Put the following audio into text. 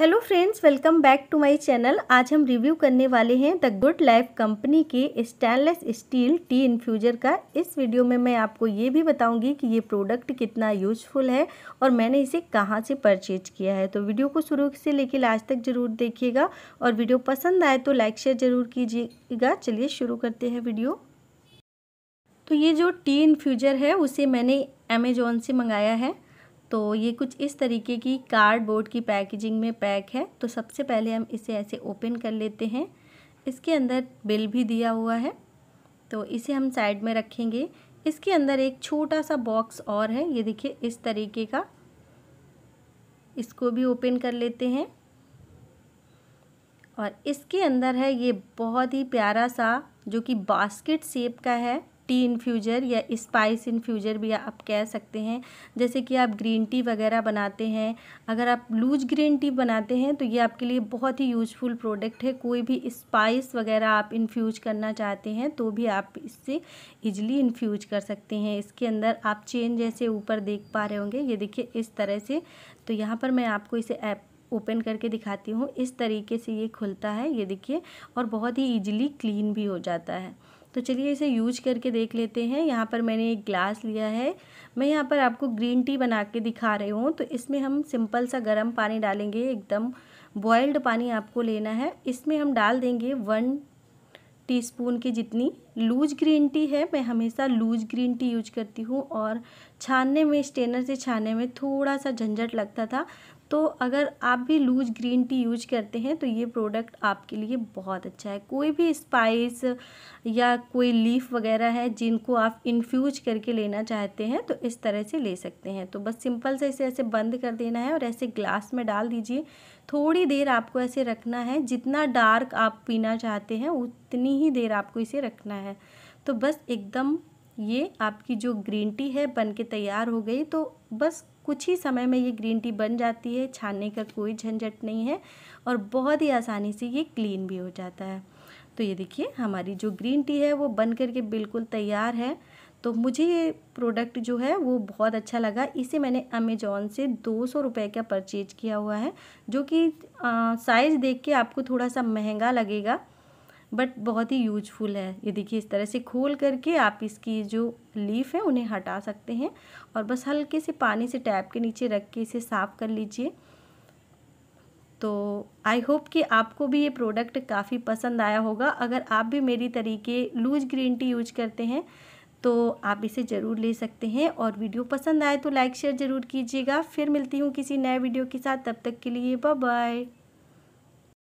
hello friends welcome back to my channel आज हम review करने वाले हैं द गुड लाइफ कंपनी के स्टेनलेस स्टील टी इन्फ्यूजर का इस वीडियो में मैं आपको ये भी बताऊंगी कि ये प्रोडक्ट कितना यूजफुल है और मैंने इसे कहाँ से परचेज किया है तो वीडियो को शुरू से लेकर लास्ट तक ज़रूर देखिएगा और वीडियो पसंद आए तो लाइक शेयर ज़रूर कीजिएगा चलिए शुरू करते हैं वीडियो तो ये जो टी इन्फ्यूजर है उसे मैंने अमेजोन से मंगाया है तो ये कुछ इस तरीके की कार्डबोर्ड की पैकेजिंग में पैक है तो सबसे पहले हम इसे ऐसे ओपन कर लेते हैं इसके अंदर बिल भी दिया हुआ है तो इसे हम साइड में रखेंगे इसके अंदर एक छोटा सा बॉक्स और है ये देखिए इस तरीके का इसको भी ओपन कर लेते हैं और इसके अंदर है ये बहुत ही प्यारा सा जो कि बास्केट शेप का है टी इन्फ्यूजर या स्पाइस इन्फ्यूजर भी आप कह सकते हैं जैसे कि आप ग्रीन टी वगैरह बनाते हैं अगर आप लूज ग्रीन टी बनाते हैं तो ये आपके लिए बहुत ही यूजफुल प्रोडक्ट है कोई भी स्पाइस वगैरह आप इन्फ्यूज करना चाहते हैं तो भी आप इससे इजली इन्फ्यूज कर सकते हैं इसके अंदर आप चेन जैसे ऊपर देख पा रहे होंगे ये देखिए इस तरह से तो यहाँ पर मैं आपको इसे ऐप ओपन करके दिखाती हूँ इस तरीके से ये खुलता है ये देखिए और बहुत ही ईजिली क्लीन भी हो जाता है तो चलिए इसे यूज करके देख लेते हैं यहाँ पर मैंने एक ग्लास लिया है मैं यहाँ पर आपको ग्रीन टी बना के दिखा रही हूँ तो इसमें हम सिंपल सा गर्म पानी डालेंगे एकदम बॉयल्ड पानी आपको लेना है इसमें हम डाल देंगे वन टीस्पून की जितनी लूज ग्रीन टी है मैं हमेशा लूज ग्रीन टी यूज करती हूँ और छानने में स्टेनर से छानने में थोड़ा सा झंझट लगता था तो अगर आप भी लूज ग्रीन टी यूज करते हैं तो ये प्रोडक्ट आपके लिए बहुत अच्छा है कोई भी स्पाइस या कोई लीफ वगैरह है जिनको आप इन्फ्यूज करके लेना चाहते हैं तो इस तरह से ले सकते हैं तो बस सिंपल से इसे ऐसे बंद कर देना है और ऐसे ग्लास में डाल दीजिए थोड़ी देर आपको ऐसे रखना है जितना डार्क आप पीना चाहते हैं उतनी ही देर आपको इसे रखना है है तो बस एकदम ये आपकी जो ग्रीन टी है बन के तैयार हो गई तो बस कुछ ही समय में ये ग्रीन टी बन जाती है छानने का कोई झंझट नहीं है और बहुत ही आसानी से ये क्लीन भी हो जाता है तो ये देखिए हमारी जो ग्रीन टी है वो बन करके बिल्कुल तैयार है तो मुझे ये प्रोडक्ट जो है वो बहुत अच्छा लगा इसे मैंने अमेजोन से दो सौ रुपये का परचेज किया हुआ है जो कि साइज़ देख के आपको थोड़ा सा महंगा लगेगा बट बहुत ही यूजफुल है ये देखिए इस तरह से खोल करके आप इसकी जो लीफ है उन्हें हटा सकते हैं और बस हल्के से पानी से टैप के नीचे रख के इसे साफ़ कर लीजिए तो आई होप कि आपको भी ये प्रोडक्ट काफ़ी पसंद आया होगा अगर आप भी मेरी तरीके लूज ग्रीन टी यूज करते हैं तो आप इसे ज़रूर ले सकते हैं और वीडियो पसंद आए तो लाइक शेयर ज़रूर कीजिएगा फिर मिलती हूँ किसी नए वीडियो के साथ तब तक के लिए बाय बाय